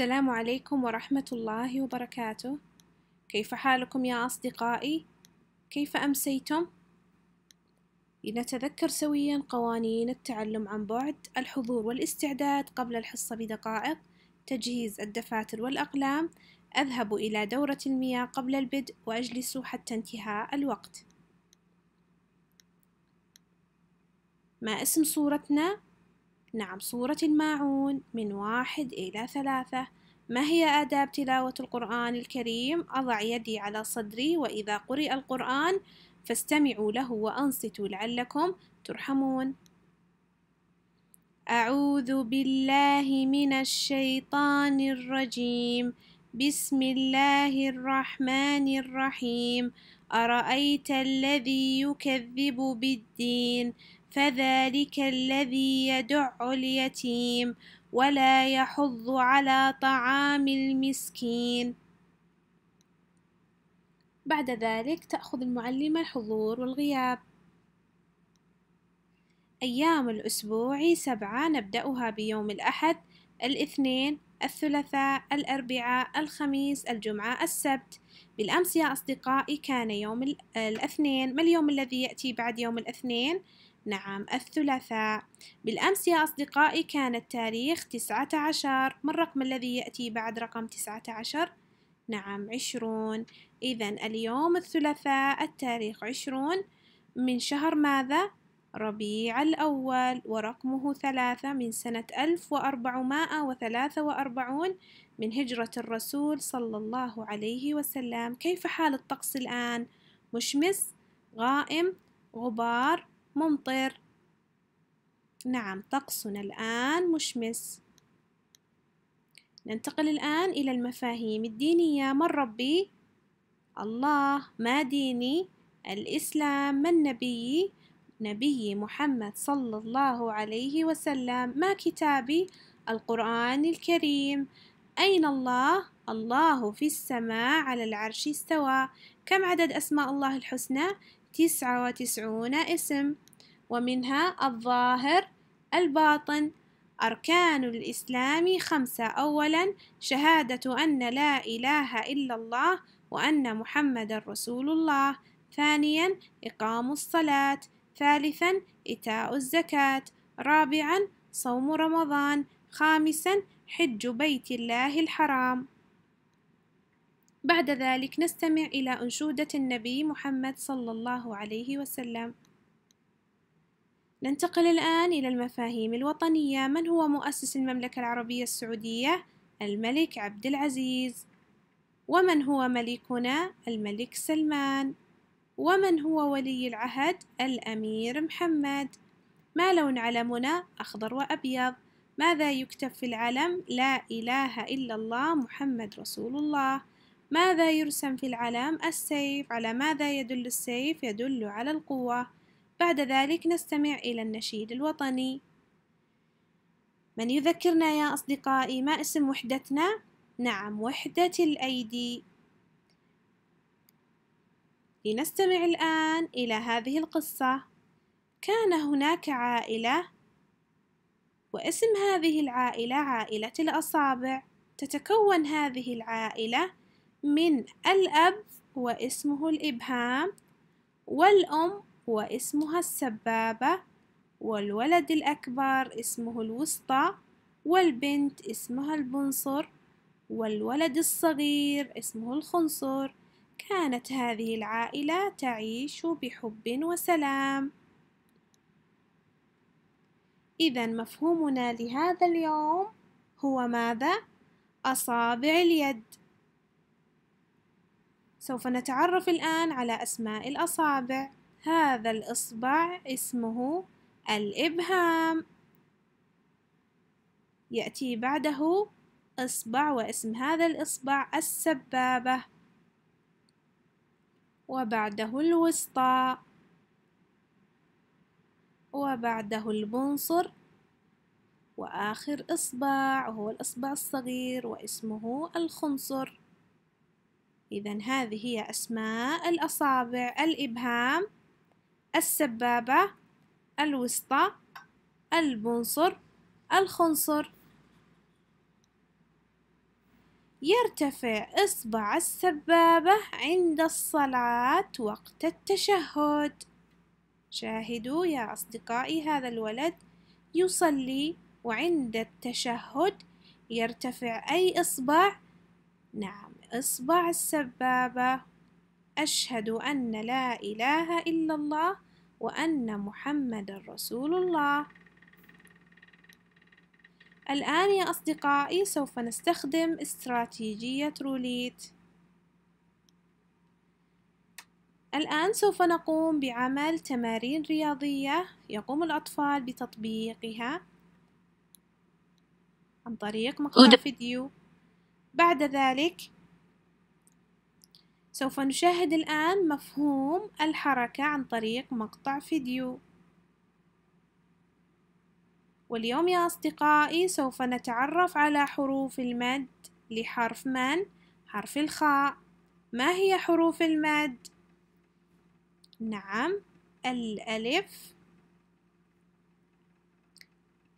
السلام عليكم ورحمة الله وبركاته كيف حالكم يا أصدقائي؟ كيف أمسيتم؟ لنتذكر سويا قوانين التعلم عن بعد الحضور والاستعداد قبل الحصة بدقائق تجهيز الدفاتر والأقلام أذهب إلى دورة المياه قبل البدء وأجلس حتى انتهاء الوقت ما اسم صورتنا؟ نعم سورة الماعون من واحد إلى ثلاثة ما هي آداب تلاوة القرآن الكريم؟ أضع يدي على صدري وإذا قرئ القرآن فاستمعوا له وأنصتوا لعلكم ترحمون أعوذ بالله من الشيطان الرجيم بسم الله الرحمن الرحيم أرأيت الذي يكذب بالدين فذلك الذي يدع اليتيم ولا يحض على طعام المسكين بعد ذلك تأخذ المعلمة الحضور والغياب أيام الأسبوع سبعة نبدأها بيوم الأحد الاثنين الثلاثاء الأربعاء الخميس الجمعة السبت بالأمس يا أصدقائي كان يوم الاثنين ما اليوم الذي يأتي بعد يوم الاثنين؟ نعم الثلاثاء بالأمس يا أصدقائي كان التاريخ تسعة عشر ما الرقم الذي يأتي بعد رقم تسعة عشر؟ نعم عشرون إذا اليوم الثلاثاء التاريخ عشرون من شهر ماذا؟ ربيع الأول ورقمه ثلاثة من سنة ألف وأربعمائة وثلاثة وأربعون من هجرة الرسول صلى الله عليه وسلم كيف حال الطقس الآن؟ مشمس غائم غبار ممطر نعم طقسنا الآن مشمس ننتقل الآن إلى المفاهيم الدينية من ربي؟ الله ما ديني؟ الإسلام من نبيي؟ نبي محمد صلى الله عليه وسلم ما كتابي؟ القرآن الكريم أين الله؟ الله في السماء على العرش استوى كم عدد أسماء الله الحسنى؟ تسعة وتسعون اسم ومنها الظاهر الباطن أركان الإسلام خمسة أولا شهادة أن لا إله إلا الله وأن محمد رسول الله ثانيا إقام الصلاة ثالثا إيتاء الزكاة رابعا صوم رمضان خامسا حج بيت الله الحرام بعد ذلك نستمع إلى أنشودة النبي محمد صلى الله عليه وسلم ننتقل الآن إلى المفاهيم الوطنية من هو مؤسس المملكة العربية السعودية؟ الملك عبد العزيز ومن هو ملكنا؟ الملك سلمان ومن هو ولي العهد؟ الأمير محمد ما لون علمنا؟ أخضر وأبيض ماذا يكتب في العلم؟ لا إله إلا الله محمد رسول الله ماذا يرسم في العلم؟ السيف على ماذا يدل السيف؟ يدل على القوة بعد ذلك نستمع إلى النشيد الوطني من يذكرنا يا أصدقائي ما اسم وحدتنا؟ نعم وحدة الأيدي لنستمع الآن إلى هذه القصة كان هناك عائلة واسم هذه العائلة عائلة الأصابع تتكون هذه العائلة من الأب واسمه الإبهام والأم واسمها السبابة والولد الأكبر اسمه الوسطى والبنت اسمها البنصر والولد الصغير اسمه الخنصر كانت هذه العائلة تعيش بحب وسلام إذا مفهومنا لهذا اليوم هو ماذا؟ أصابع اليد سوف نتعرف الآن على أسماء الأصابع هذا الإصبع اسمه الإبهام يأتي بعده إصبع واسم هذا الإصبع السبابة وبعده الوسطى وبعده البنصر وآخر إصبع وهو الإصبع الصغير واسمه الخنصر إذا هذه هي أسماء الأصابع الإبهام السبابة الوسطى البنصر الخنصر يرتفع إصبع السبابة عند الصلاة وقت التشهد شاهدوا يا أصدقائي هذا الولد يصلي وعند التشهد يرتفع أي إصبع نعم إصبع السبابة أشهد أن لا إله إلا الله وأن محمد رسول الله الآن يا أصدقائي سوف نستخدم استراتيجية روليت الآن سوف نقوم بعمل تمارين رياضية يقوم الأطفال بتطبيقها عن طريق مقطع فيديو بعد ذلك سوف نشاهد الآن مفهوم الحركة عن طريق مقطع فيديو واليوم يا أصدقائي سوف نتعرف على حروف المد لحرف من حرف الخاء ما هي حروف المد؟ نعم الألف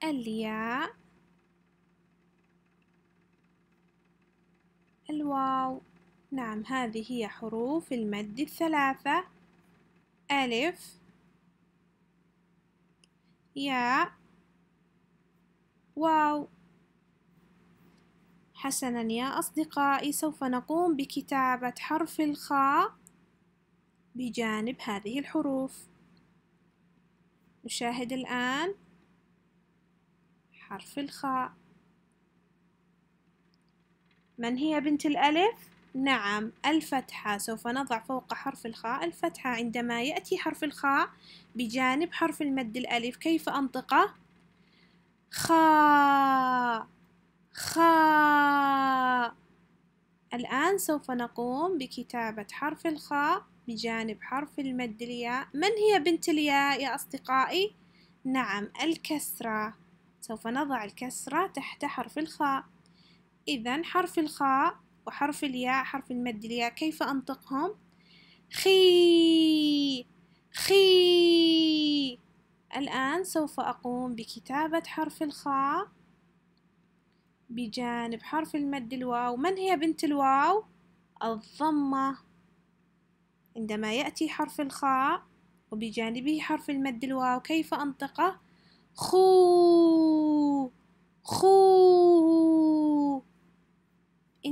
الياء الواو نعم هذه هي حروف المد الثلاثة ألف ياء واو حسنا يا أصدقائي سوف نقوم بكتابة حرف الخاء بجانب هذه الحروف نشاهد الآن حرف الخاء من هي بنت الألف؟ نعم الفتحة سوف نضع فوق حرف الخاء الفتحة عندما يأتي حرف الخاء بجانب حرف المد الألف كيف أنطقه؟ خاء خاء الآن سوف نقوم بكتابة حرف الخاء بجانب حرف المد الياء من هي بنت الياء يا أصدقائي؟ نعم الكسرة سوف نضع الكسرة تحت حرف الخاء إذا حرف الخاء وحرف الياء حرف المد الياء كيف أنطقهم خي خي الآن سوف أقوم بكتابة حرف الخاء بجانب حرف المد الواو من هي بنت الواو الضمة عندما يأتي حرف الخاء وبجانبه حرف المد الواو كيف أنطقه خو خو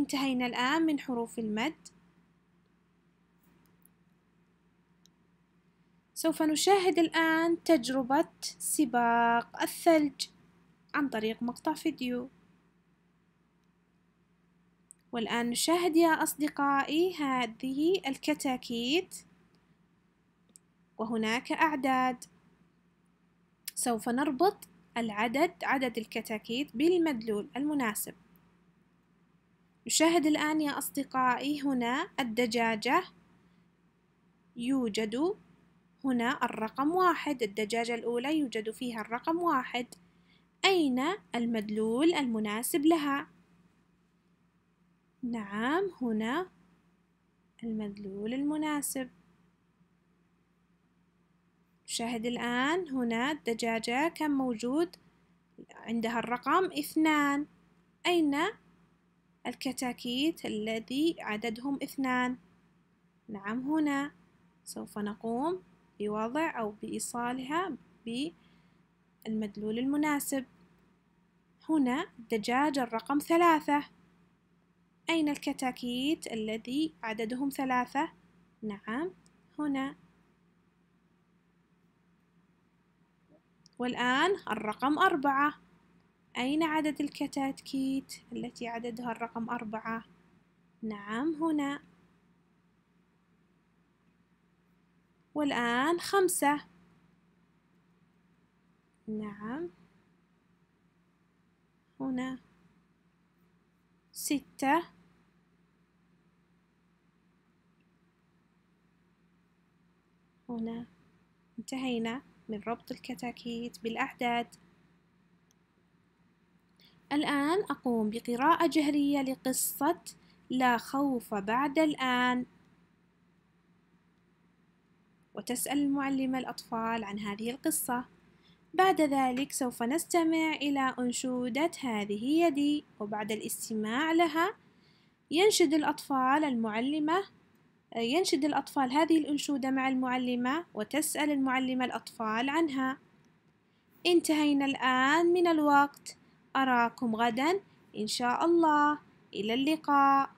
انتهينا الآن من حروف المد سوف نشاهد الآن تجربة سباق الثلج عن طريق مقطع فيديو والآن نشاهد يا أصدقائي هذه الكتاكيت وهناك أعداد سوف نربط العدد عدد الكتاكيت بالمدلول المناسب نشاهد الآن يا أصدقائي هنا الدجاجة يوجد هنا الرقم واحد الدجاجة الأولى يوجد فيها الرقم واحد أين المدلول المناسب لها؟ نعم هنا المدلول المناسب نشاهد الآن هنا الدجاجة كم موجود؟ عندها الرقم اثنان أين الكتاكيت الذي عددهم اثنان نعم هنا سوف نقوم بوضع أو بإيصالها بالمدلول المناسب هنا الدجاج الرقم ثلاثة أين الكتاكيت الذي عددهم ثلاثة؟ نعم هنا والآن الرقم أربعة أين عدد الكتات كيت التي عددها الرقم أربعة؟ نعم هنا والآن خمسة نعم هنا ستة هنا انتهينا من ربط الكتاكيت بالأعداد الآن أقوم بقراءة جهرية لقصة لا خوف بعد الآن وتسأل المعلمة الأطفال عن هذه القصة بعد ذلك سوف نستمع إلى أنشودة هذه يدي وبعد الاستماع لها ينشد الأطفال المعلمة ينشد الأطفال هذه الأنشودة مع المعلمة وتسأل المعلمة الأطفال عنها انتهينا الآن من الوقت أراكم غدا إن شاء الله إلى اللقاء